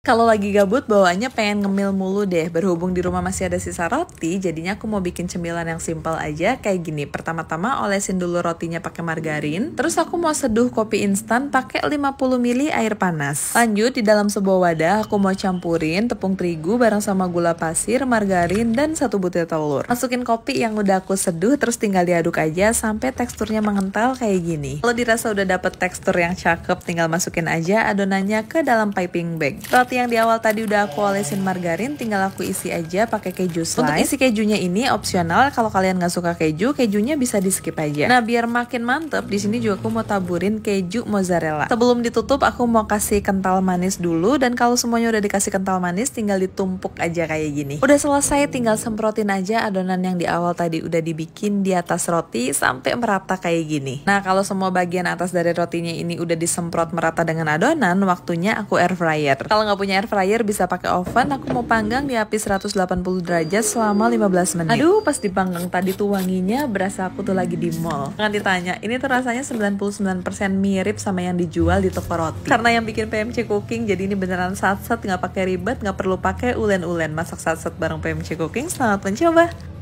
Kalau lagi gabut bawaannya pengen ngemil mulu deh. Berhubung di rumah masih ada sisa roti, jadinya aku mau bikin cemilan yang simpel aja kayak gini. Pertama-tama olesin dulu rotinya pakai margarin, terus aku mau seduh kopi instan pakai 50 ml air panas. Lanjut di dalam sebuah wadah aku mau campurin tepung terigu bareng sama gula pasir, margarin dan satu butir telur. Masukin kopi yang udah aku seduh terus tinggal diaduk aja sampai teksturnya mengental kayak gini. Kalau dirasa udah dapet tekstur yang cakep, tinggal masukin aja adonannya ke dalam piping bag seperti yang di awal tadi udah aku olesin margarin, tinggal aku isi aja pakai keju slice. Untuk isi kejunya ini opsional, kalau kalian nggak suka keju, kejunya bisa di skip aja. Nah, biar makin mantep, di sini juga aku mau taburin keju mozzarella. Sebelum ditutup, aku mau kasih kental manis dulu, dan kalau semuanya udah dikasih kental manis, tinggal ditumpuk aja kayak gini. Udah selesai, tinggal semprotin aja adonan yang di awal tadi udah dibikin di atas roti sampai merata kayak gini. Nah, kalau semua bagian atas dari rotinya ini udah disemprot merata dengan adonan, waktunya aku air fryer. Kalau nggak punya air fryer bisa pakai oven, aku mau panggang di api 180 derajat selama 15 menit. Aduh, pas dipanggang tadi tuh wanginya berasa aku tuh lagi di mall. Jangan ditanya, ini tuh rasanya 99% mirip sama yang dijual di toko roti. Karena yang bikin PMC Cooking, jadi ini beneran sat-sat, nggak pakai ribet, nggak perlu pakai ulen-ulen. Masak sat-sat bareng PMC Cooking, selamat mencoba!